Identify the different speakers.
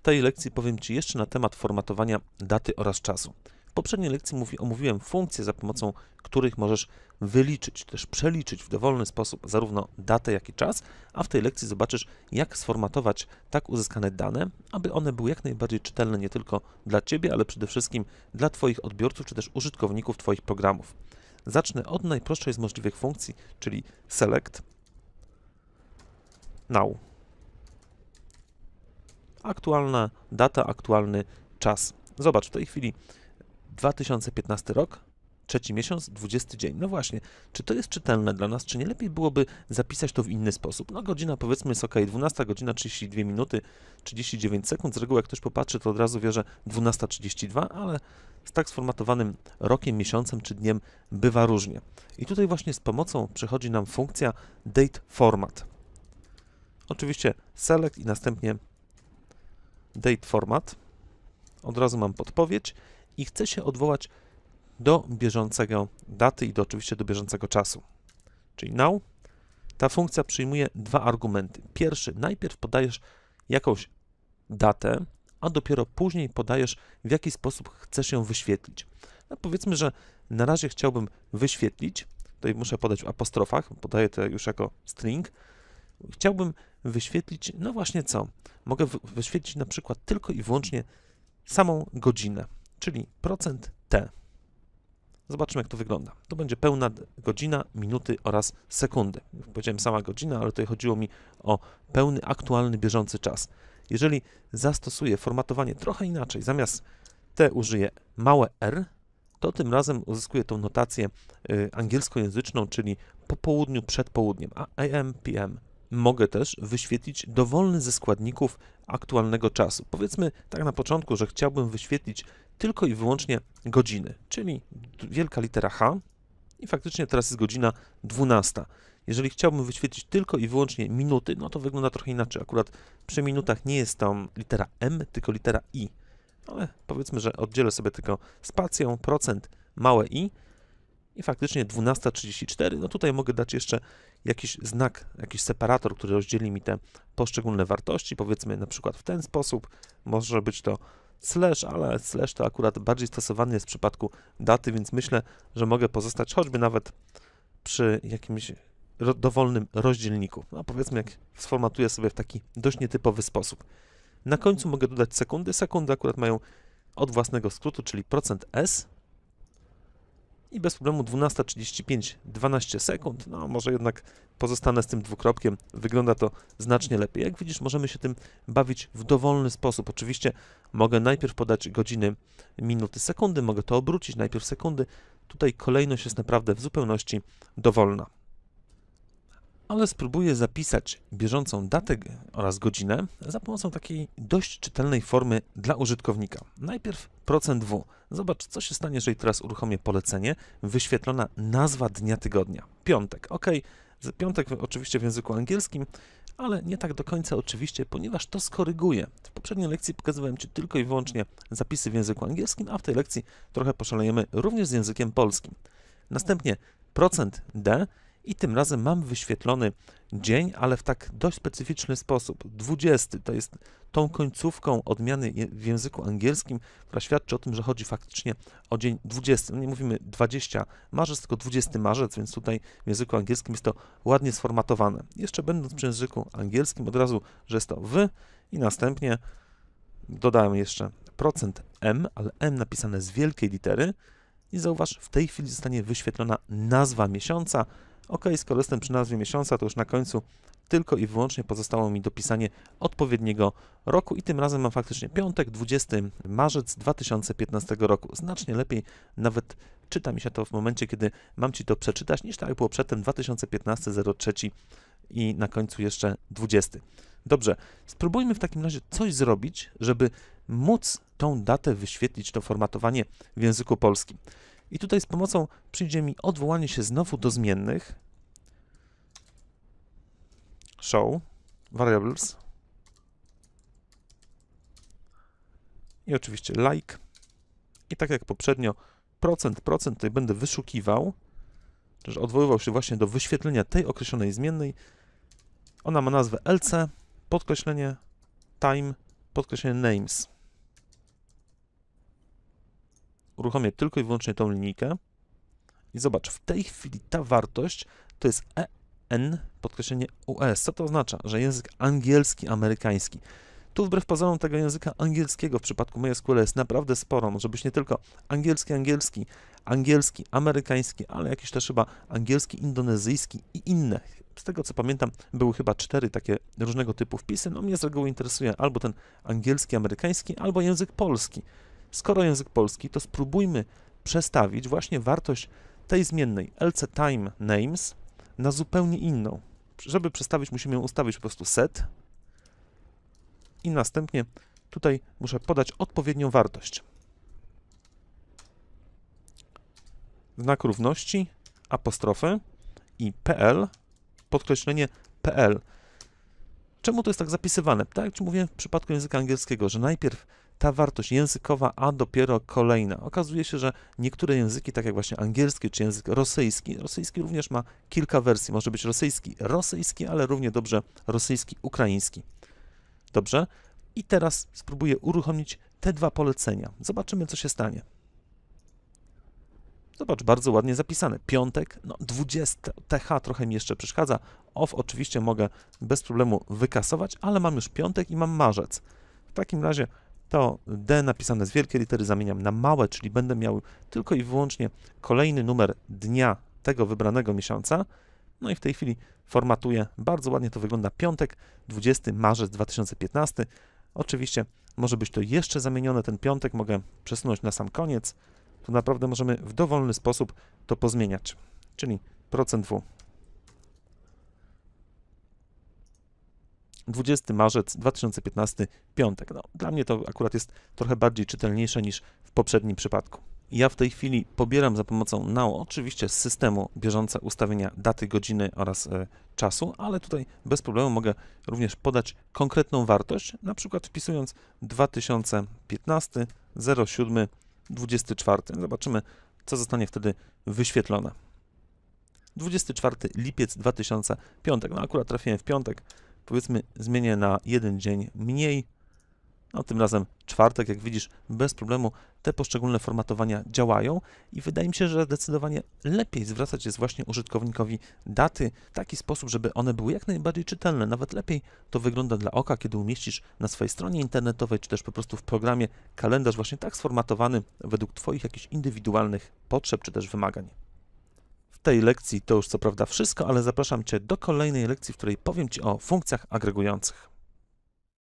Speaker 1: W tej lekcji powiem Ci jeszcze na temat formatowania daty oraz czasu. W poprzedniej lekcji mówi, omówiłem funkcje, za pomocą których możesz wyliczyć, też przeliczyć w dowolny sposób zarówno datę, jak i czas, a w tej lekcji zobaczysz, jak sformatować tak uzyskane dane, aby one były jak najbardziej czytelne nie tylko dla Ciebie, ale przede wszystkim dla Twoich odbiorców, czy też użytkowników Twoich programów. Zacznę od najprostszej z możliwych funkcji, czyli select now aktualna data, aktualny czas. Zobacz, w tej chwili 2015 rok, trzeci miesiąc, 20 dzień. No właśnie, czy to jest czytelne dla nas, czy nie lepiej byłoby zapisać to w inny sposób? No godzina powiedzmy jest ok, 12 godzina 32 minuty 39 sekund. Z reguły jak ktoś popatrzy, to od razu wie, że 12.32, ale z tak sformatowanym rokiem, miesiącem czy dniem bywa różnie. I tutaj właśnie z pomocą przychodzi nam funkcja date format. Oczywiście select i następnie date format. Od razu mam podpowiedź i chcę się odwołać do bieżącego daty i do, oczywiście do bieżącego czasu. Czyli now ta funkcja przyjmuje dwa argumenty. Pierwszy, najpierw podajesz jakąś datę, a dopiero później podajesz, w jaki sposób chcesz ją wyświetlić. No powiedzmy, że na razie chciałbym wyświetlić, tutaj muszę podać w apostrofach, podaję to już jako string. Chciałbym wyświetlić, no właśnie co? Mogę wyświetlić na przykład tylko i wyłącznie samą godzinę, czyli procent T. Zobaczmy, jak to wygląda. To będzie pełna godzina, minuty oraz sekundy. Powiedziałem sama godzina, ale tutaj chodziło mi o pełny, aktualny, bieżący czas. Jeżeli zastosuję formatowanie trochę inaczej, zamiast T użyję małe r, to tym razem uzyskuję tą notację y, angielskojęzyczną, czyli po południu, przed południem, a AM, PM. Mogę też wyświetlić dowolny ze składników aktualnego czasu. Powiedzmy tak na początku, że chciałbym wyświetlić tylko i wyłącznie godziny, czyli wielka litera H i faktycznie teraz jest godzina 12. Jeżeli chciałbym wyświetlić tylko i wyłącznie minuty, no to wygląda trochę inaczej. Akurat przy minutach nie jest tam litera M, tylko litera I. Ale powiedzmy, że oddzielę sobie tylko spacją, procent, małe i i faktycznie 12.34, no tutaj mogę dać jeszcze jakiś znak, jakiś separator, który rozdzieli mi te poszczególne wartości, powiedzmy na przykład w ten sposób, może być to slash, ale slash to akurat bardziej stosowany jest w przypadku daty, więc myślę, że mogę pozostać choćby nawet przy jakimś ro dowolnym rozdzielniku. No powiedzmy, jak sformatuję sobie w taki dość nietypowy sposób. Na końcu mogę dodać sekundy. Sekundy akurat mają od własnego skrótu, czyli procent %s, i bez problemu 12.35, 12 sekund, no może jednak pozostanę z tym dwukropkiem, wygląda to znacznie lepiej. Jak widzisz, możemy się tym bawić w dowolny sposób. Oczywiście mogę najpierw podać godziny, minuty, sekundy, mogę to obrócić, najpierw sekundy. Tutaj kolejność jest naprawdę w zupełności dowolna ale spróbuję zapisać bieżącą datę oraz godzinę za pomocą takiej dość czytelnej formy dla użytkownika. Najpierw procent %w. Zobacz, co się stanie, jeżeli teraz uruchomię polecenie, wyświetlona nazwa dnia tygodnia. Piątek, ok. Piątek oczywiście w języku angielskim, ale nie tak do końca oczywiście, ponieważ to skoryguję. W poprzedniej lekcji pokazywałem Ci tylko i wyłącznie zapisy w języku angielskim, a w tej lekcji trochę poszalejemy również z językiem polskim. Następnie procent %d i tym razem mam wyświetlony dzień, ale w tak dość specyficzny sposób. 20 to jest tą końcówką odmiany w języku angielskim, która świadczy o tym, że chodzi faktycznie o dzień 20. nie mówimy 20 marzec, tylko 20 marzec, więc tutaj w języku angielskim jest to ładnie sformatowane. Jeszcze będąc przy języku angielskim, od razu, że jest to wy i następnie dodałem jeszcze procent M, ale M napisane z wielkiej litery i zauważ, w tej chwili zostanie wyświetlona nazwa miesiąca, Ok, skoro jestem przy nazwie miesiąca, to już na końcu tylko i wyłącznie pozostało mi dopisanie odpowiedniego roku i tym razem mam faktycznie piątek, 20 marzec 2015 roku. Znacznie lepiej nawet czyta mi się to w momencie, kiedy mam Ci to przeczytać, niż tak było przedtem 2015 03 i na końcu jeszcze 20. Dobrze, spróbujmy w takim razie coś zrobić, żeby móc tą datę wyświetlić, to formatowanie w języku polskim. I tutaj z pomocą przyjdzie mi odwołanie się znowu do zmiennych. Show, variables. I oczywiście like. I tak jak poprzednio, procent, procent tutaj będę wyszukiwał, też odwoływał się właśnie do wyświetlenia tej określonej zmiennej. Ona ma nazwę LC, podkreślenie time, podkreślenie names uruchomię tylko i wyłącznie tą linijkę i zobacz, w tej chwili ta wartość to jest EN, podkreślenie US. Co to oznacza? Że język angielski, amerykański. Tu wbrew pozorom tego języka angielskiego w przypadku MySQL jest naprawdę sporo, żebyś nie tylko angielski, angielski, angielski, amerykański, ale jakiś też chyba angielski, indonezyjski i inne. Z tego co pamiętam, były chyba cztery takie różnego typu wpisy. No mnie z reguły interesuje albo ten angielski, amerykański, albo język polski. Skoro język polski, to spróbujmy przestawić właśnie wartość tej zmiennej lc time names na zupełnie inną. Żeby przestawić, musimy ją ustawić po prostu set i następnie tutaj muszę podać odpowiednią wartość. Znak równości, apostrofy i pl, podkreślenie pl. Czemu to jest tak zapisywane? Tak jak Ci mówiłem w przypadku języka angielskiego, że najpierw ta wartość językowa, a dopiero kolejna. Okazuje się, że niektóre języki, tak jak właśnie angielski czy język rosyjski, rosyjski również ma kilka wersji. Może być rosyjski, rosyjski, ale równie dobrze rosyjski, ukraiński. Dobrze? I teraz spróbuję uruchomić te dwa polecenia. Zobaczymy, co się stanie. Zobacz, bardzo ładnie zapisane. Piątek, no 20 TH trochę mi jeszcze przeszkadza. OFF oczywiście mogę bez problemu wykasować, ale mam już piątek i mam marzec. W takim razie to D napisane z wielkiej litery zamieniam na małe, czyli będę miał tylko i wyłącznie kolejny numer dnia tego wybranego miesiąca. No i w tej chwili formatuję. Bardzo ładnie to wygląda. Piątek, 20 marzec 2015. Oczywiście może być to jeszcze zamienione. Ten piątek mogę przesunąć na sam koniec. To naprawdę możemy w dowolny sposób to pozmieniać. Czyli procent W 20 marzec 2015, piątek. No, dla mnie to akurat jest trochę bardziej czytelniejsze niż w poprzednim przypadku. Ja w tej chwili pobieram za pomocą Now oczywiście z systemu bieżące ustawienia daty, godziny oraz y, czasu, ale tutaj bez problemu mogę również podać konkretną wartość, na przykład wpisując 2015 07 24. Zobaczymy, co zostanie wtedy wyświetlone. 24 lipiec 2005. No akurat trafiłem w piątek, powiedzmy zmienię na jeden dzień mniej. No tym razem czwartek, jak widzisz, bez problemu te poszczególne formatowania działają i wydaje mi się, że zdecydowanie lepiej zwracać jest właśnie użytkownikowi daty w taki sposób, żeby one były jak najbardziej czytelne. Nawet lepiej to wygląda dla oka, kiedy umieścisz na swojej stronie internetowej, czy też po prostu w programie kalendarz właśnie tak sformatowany według Twoich jakichś indywidualnych potrzeb, czy też wymagań tej lekcji to już co prawda wszystko, ale zapraszam Cię do kolejnej lekcji, w której powiem Ci o funkcjach agregujących.